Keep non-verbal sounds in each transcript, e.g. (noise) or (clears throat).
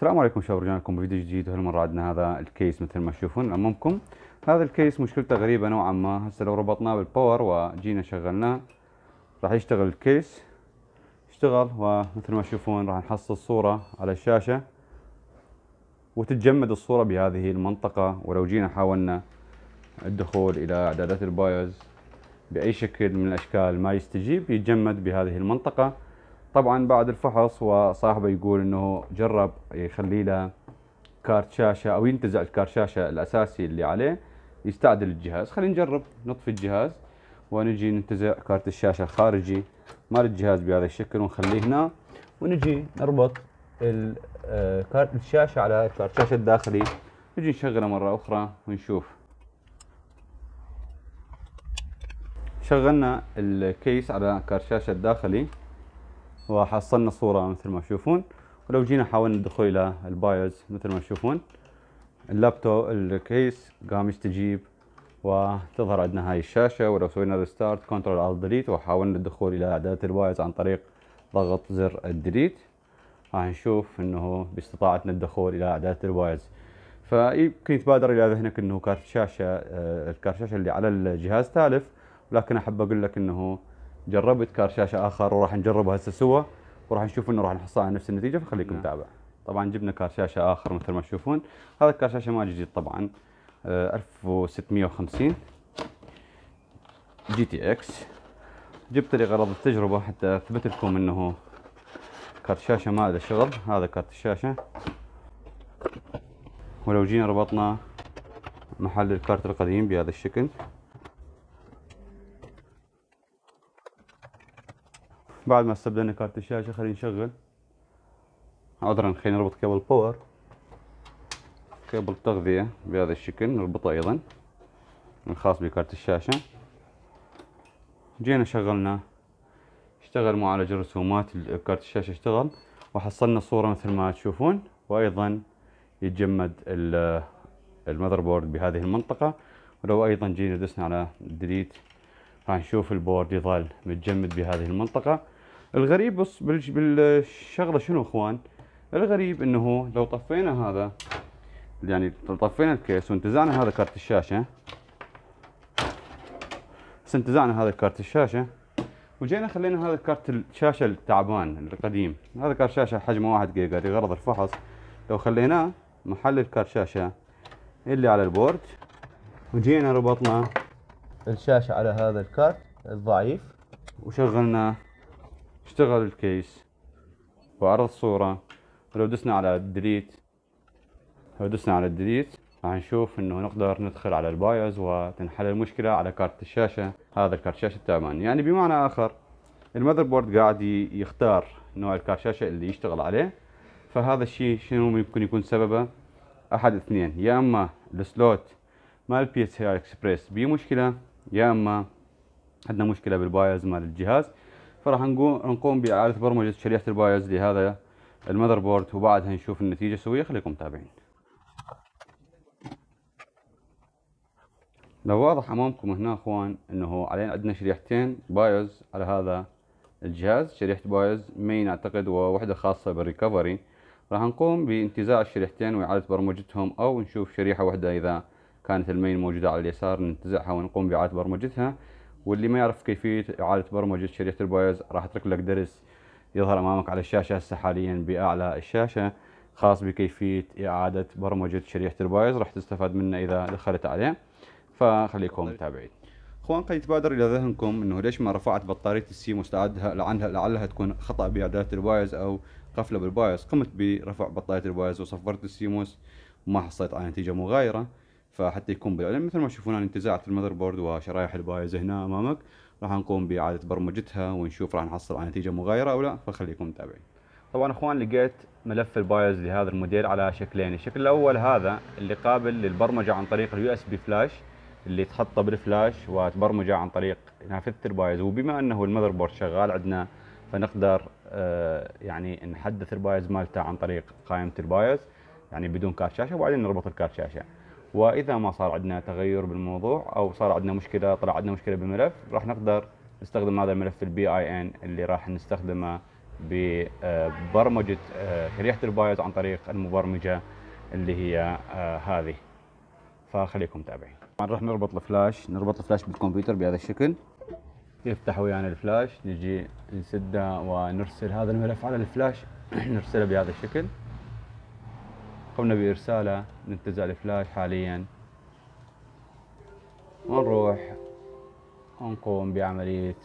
السلام عليكم شباب رجعنا لكم بفيديو جديد وهالمرة عندنا هذا الكيس مثل ما تشوفون أمامكم هذا الكيس مشكلته غريبة نوعا ما هسه لو ربطناه بالباور وجينا شغلناه راح يشتغل الكيس اشتغل ومثل ما تشوفون راح نحصل الصورة على الشاشة وتتجمد الصورة بهذه المنطقة ولو جينا حاولنا الدخول إلى إعدادات البايوز بأي شكل من الأشكال ما يستجيب يتجمد بهذه المنطقة طبعا بعد الفحص وصاحبه يقول انه جرب يخلي له كارت شاشه او ينتزع الكارت شاشه الاساسي اللي عليه يستعدل الجهاز خلينا نجرب نطفي الجهاز ونجي ننتزع كارت الشاشه الخارجي مال الجهاز بهذا الشكل ونخليه هنا ونجي نربط آه، كارت الشاشه على كارت الشاشه الداخلي نجي نشغله مره اخرى ونشوف شغلنا الكيس على كارت الشاشه الداخلي وحصلنا الصورة مثل ما تشوفون ولو جينا حاولنا الدخول إلى البايوز مثل ما تشوفون اللابتوب الكيس قام يستجيب وتظهر عندنا هاي الشاشة ولو سوينا ريستارت كنترول الت ديليت وحاولنا الدخول إلى إعدادات البايوز عن طريق ضغط زر الديليت راح نشوف انه باستطاعتنا الدخول الى اعدادات البايوز فيمكن يتبادر الى ذهنك انه كارت الشاشه آه، الكارت شاشه اللي على الجهاز تالف ولكن احب اقول لك انه جربت كار شاشه اخر وراح نجربه هسه سوا وراح نشوف انه راح نحصل على نفس النتيجه فخليكم نعم. تابع طبعا جبنا كار شاشه اخر مثل ما تشوفون هذا الكار شاشه ما جديد طبعا 1650 آه، جي تي اكس جبت لغرض التجربه حتى اثبت لكم انه كارت شاشه ما له شغل هذا كارت الشاشه ولو جينا ربطنا محل الكارت القديم بهذا الشكل بعد ما استبدلنا كارت الشاشه خلينا نشغل عذرا خلينا نربط كابل باور كابل تغذيه بهذا الشكل نربطه ايضا الخاص بكارت الشاشه جينا شغلنا اشتغل معالج الرسومات كارت الشاشه اشتغل وحصلنا صوره مثل ما تشوفون وايضا يتجمد المذر بورد بهذه المنطقه ولو ايضا جينا دسنا على ديليت راح نشوف البورد يظل متجمد بهذه المنطقه الغريب بص بالشغله شنو اخوان الغريب انه لو طفينا هذا يعني طفينا الكيس وانتزعنا هذا كارت الشاشه بس انتزعنا هذا كارت الشاشه وجينا خلينا هذا كارت الشاشه التعبان القديم هذا كارت شاشه حجمه 1 جيجا لغرض الفحص لو خليناه محل الكارت شاشه اللي على البورد وجينا ربطنا الشاشه على هذا الكارت الضعيف وشغلنا اشتغل الكيس وعرض صورة ولو دسنا على الدليت لو دسنا على الدليت راح نشوف انه نقدر ندخل على البايوز وتنحل المشكلة على كارت الشاشة هذا الكارت الشاشة التعبان يعني بمعنى اخر المذر بورد قاعد يختار نوع الكارت الشاشة اللي يشتغل عليه فهذا الشيء شنو ممكن يكون سببه احد اثنين يا اما السلوت مال بي اس اي اكسبريس بيه مشكلة يا اما عندنا مشكلة بالبايوز مال الجهاز فراح نقوم باعاده برمجه شريحه البايوز لهذا المذر بورد وبعدها نشوف النتيجه سوية خليكم متابعين لو واضح امامكم هنا اخوان انه علينا عندنا شريحتين بايوز على هذا الجهاز شريحه بايوز مين اعتقد ووحده خاصه بالريكفري راح نقوم بانتزاع الشريحتين واعاده برمجتهم او نشوف شريحه واحده اذا كانت المين موجوده على اليسار ننتزعها ونقوم باعاده برمجتها واللي ما يعرف كيفيه اعاده برمجه شريحه البايوز راح اترك لك درس يظهر امامك على الشاشه هسه حاليا باعلى الشاشه خاص بكيفيه اعاده برمجه شريحه البايوز راح تستفاد منه اذا دخلت عليه فخليكم طيب. متابعين اخوان قد يتبادر الى ذهنكم انه ليش ما رفعت بطاريه السي مستعدها لعلها لعلها تكون خطا باعدادات البايوز او قفله بالبايوز قمت برفع بطاريه البايوز وصفرت السيموس وما حصلت على نتيجه مغايره فحتى يكون بالعلم يعني مثل ما تشوفون انا المذر بورد وشرايح البايز هنا امامك راح نقوم باعاده برمجتها ونشوف راح نحصل على نتيجه مغايره او لا فخليكم متابعين طبعا اخوان لقيت ملف البايز لهذا الموديل على شكلين الشكل الاول هذا اللي قابل للبرمجه عن طريق اليو اس بي فلاش اللي تحطه بالفلاش وتبرمجه عن طريق نافذه البايز وبما انه المذر بورد شغال عندنا فنقدر آه، يعني نحدث البايز مالته عن طريق قائمه البايز يعني بدون كارت شاشه وبعدين نربط الكارت شاشه واذا ما صار عندنا تغير بالموضوع او صار عندنا مشكله طلع عندنا مشكله بالملف راح نقدر نستخدم هذا الملف البي اي ان اللي راح نستخدمه ببرمجه شريحه آه، البايوز عن طريق المبرمجه اللي هي آه، هذه فخليكم متابعين طبعا راح نربط الفلاش نربط الفلاش بالكمبيوتر بهذا الشكل يفتح ويانا الفلاش نجي نسده ونرسل هذا الملف على الفلاش (clears throat) نرسله بهذا الشكل قمنا بإرساله ننتزع الفلاش حاليا ونروح نقوم بعملية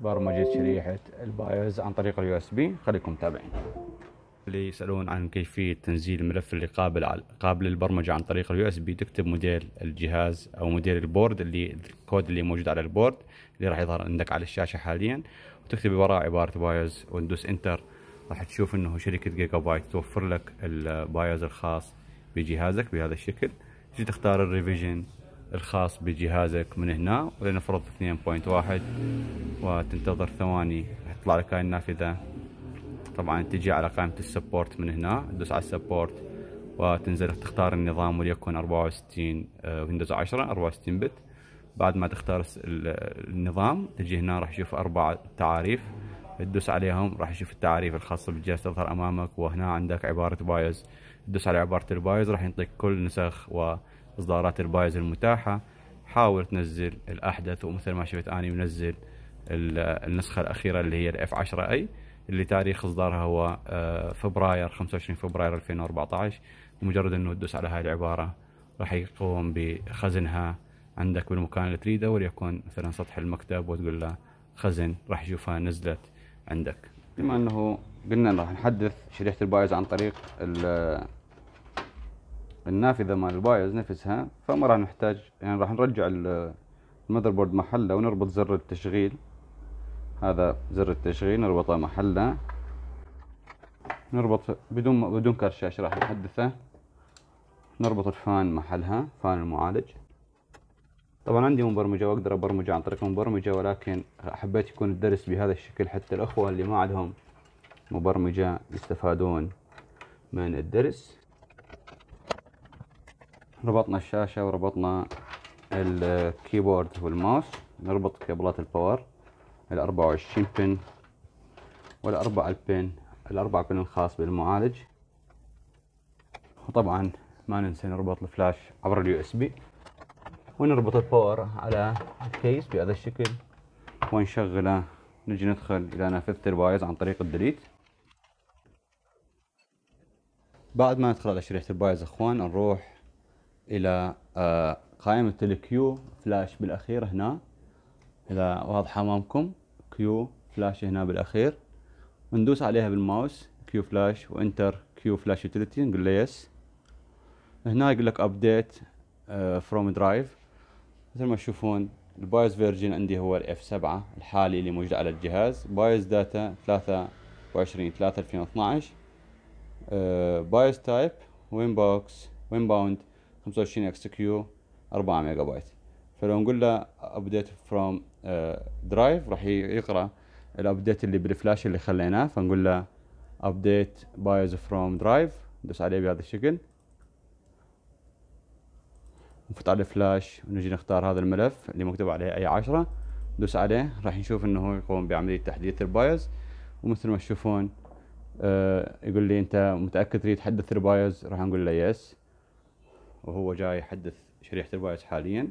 برمجة شريحة البايوز عن طريق اليو اس بي خليكم متابعين اللي يسألون عن كيفية تنزيل الملف اللي قابل على قابل للبرمجة عن طريق اليو اس بي تكتب موديل الجهاز أو موديل البورد اللي الكود اللي موجود على البورد اللي راح يظهر عندك على الشاشة حاليا وتكتب وراء عبارة بايوز وندوس انتر راح تشوف انه شركه جيجا بايت توفر لك البايز الخاص بجهازك بهذا الشكل تجي تختار الريفيجن الخاص بجهازك من هنا ولنفرض 2.1 وتنتظر ثواني يطلع لك هاي النافذه طبعا تجي على قائمه السبورت من هنا تدوس على السبورت وتنزل تختار النظام وليكن 64 ويندوز 10 64 بت بعد ما تختار النظام تجي هنا راح تشوف اربع تعاريف تدوس عليهم راح يشوف التعريف الخاصة بالجهاز تظهر امامك وهنا عندك عبارة بايوز تدوس على عبارة البايوز راح يعطيك كل نسخ واصدارات البايوز المتاحة حاول تنزل الاحدث ومثل ما شفت اني منزل النسخة الاخيرة اللي هي الاف 10 اي اللي تاريخ اصدارها هو آه، فبراير 25 فبراير 2014 مجرد انه تدوس على هاي العبارة راح يقوم بخزنها عندك بالمكان اللي تريده وليكن مثلا سطح المكتب وتقول له خزن راح يشوفها نزلت عندك بما انه قلنا راح نحدث شريحه البايز عن طريق النافذه مال البايز نفسها فما راح نحتاج يعني راح نرجع المذر بورد محله ونربط زر التشغيل هذا زر التشغيل نربطه محله نربط بدون بدون كرت شاشه راح نحدثه نربط الفان محلها فان المعالج طبعا عندي مبرمجة واقدر ابرمج عن طريق المبرمجة ولكن حبيت يكون الدرس بهذا الشكل حتى الاخوة اللي ما عندهم مبرمجة يستفادون من الدرس ربطنا الشاشة وربطنا الكيبورد والماوس نربط كابلات الباور الأربعة وعشرين بن والأربعة البن الأربعة بن الخاص بالمعالج وطبعا ما ننسى نربط الفلاش عبر اليو اس بي ونربط الباور على الكيس بهذا الشكل ونشغله نجي ندخل الى نافذة البايز عن طريق الديليت بعد ما ندخل على شريحة البايز اخوان نروح الى آه، قائمة الكيو فلاش بالاخير هنا اذا واضحة امامكم كيو فلاش هنا بالاخير وندوس عليها بالماوس كيو فلاش وانتر كيو فلاش يوتيليتي نقول له يس هنا يقول لك ابديت فروم درايف مثل ما تشوفون البايوس فيرجن عندي هو الاف 7 الحالي اللي موجود على الجهاز بايوس داتا 23 3 2012 بايوس تايب وين بوكس وين باوند 25 اكس كيو 4 ميجا بايت فلو نقول له ابديت فروم درايف راح يقرا الابديت اللي بالفلاش اللي خليناه فنقول له ابديت بايوس فروم درايف ندوس عليه بهذا الشكل نفوت على الفلاش ونجي نختار هذا الملف اللي مكتوب عليه اي 10 ندوس عليه راح نشوف انه هو يقوم بعمليه تحديث البايوز ومثل ما تشوفون آه يقول لي انت متاكد تريد تحدث البايوز راح نقول له يس وهو جاي يحدث شريحه البايوز حاليا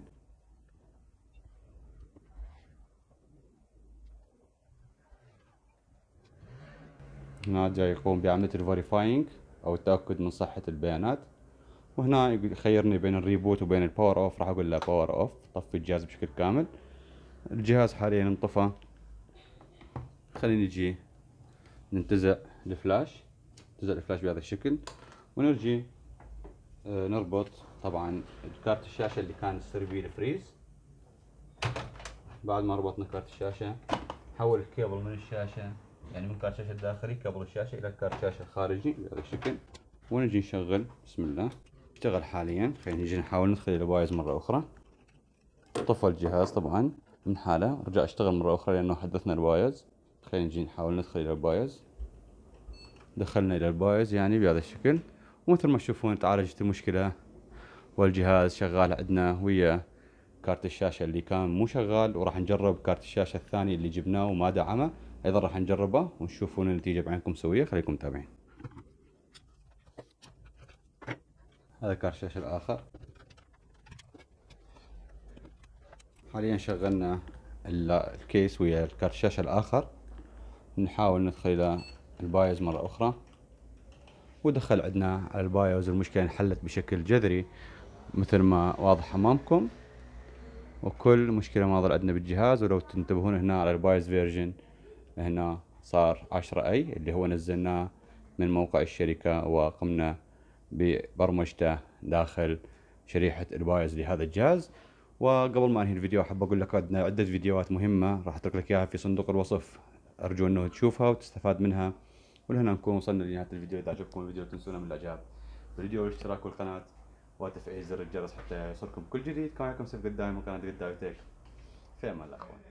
هنا جاي يقوم بعمليه الفيريفاينج او التاكد من صحه البيانات وهنا يخيرني بين الريبوت وبين الباور اوف راح اقول له باور اوف طفي الجهاز بشكل كامل الجهاز حاليا انطفى خلينا نجي ننتزع الفلاش ننتزع الفلاش بهذا الشكل ونرجي آه، نربط طبعا كارت الشاشه اللي كان يصير بيه الفريز بعد ما ربطنا كارت الشاشه حول الكيبل من الشاشه يعني من كارت الشاشه الداخلي كابل الشاشه الى كارت الشاشه الخارجي بهذا الشكل ونجي نشغل بسم الله يشتغل حاليا خلينا نجي نحاول ندخل البايز مرة أخرى طفى الجهاز طبعا من حاله رجع اشتغل مرة أخرى لأنه حدثنا البايز خلينا نجي نحاول ندخل إلى البايز دخلنا إلى البايز يعني بهذا الشكل ومثل ما تشوفون تعالجت المشكلة والجهاز شغال عندنا ويا كارت الشاشة اللي كان مو شغال وراح نجرب كارت الشاشة الثاني اللي جبناه وما دعمه أيضا راح نجربه ونشوفون النتيجة بعينكم سوية خليكم متابعين هذا كارت الشاشة الآخر حاليا شغلنا الكيس ويا الكارت الشاشة الآخر نحاول ندخل البايوز مرة أخرى ودخل عندنا على البايوز المشكلة انحلت بشكل جذري مثل ما واضح أمامكم وكل مشكلة ما ظل عندنا بالجهاز ولو تنتبهون هنا على البايوز فيرجن هنا صار عشرة أي اللي هو نزلناه من موقع الشركة وقمنا ببرمجته داخل شريحه البايز لهذا الجهاز وقبل ما انهي الفيديو احب اقول لك عندنا عده فيديوهات مهمه راح اترك لك اياها في صندوق الوصف ارجو انه تشوفها وتستفاد منها ولهنا نكون وصلنا لنهايه الفيديو اذا عجبكم الفيديو لا تنسونا من الاعجاب بالفيديو والاشتراك والقناه وتفعيل زر الجرس حتى يوصلكم كل جديد كان معكم سيف قدامي من قناه قدامي تيك في امان الله اخوان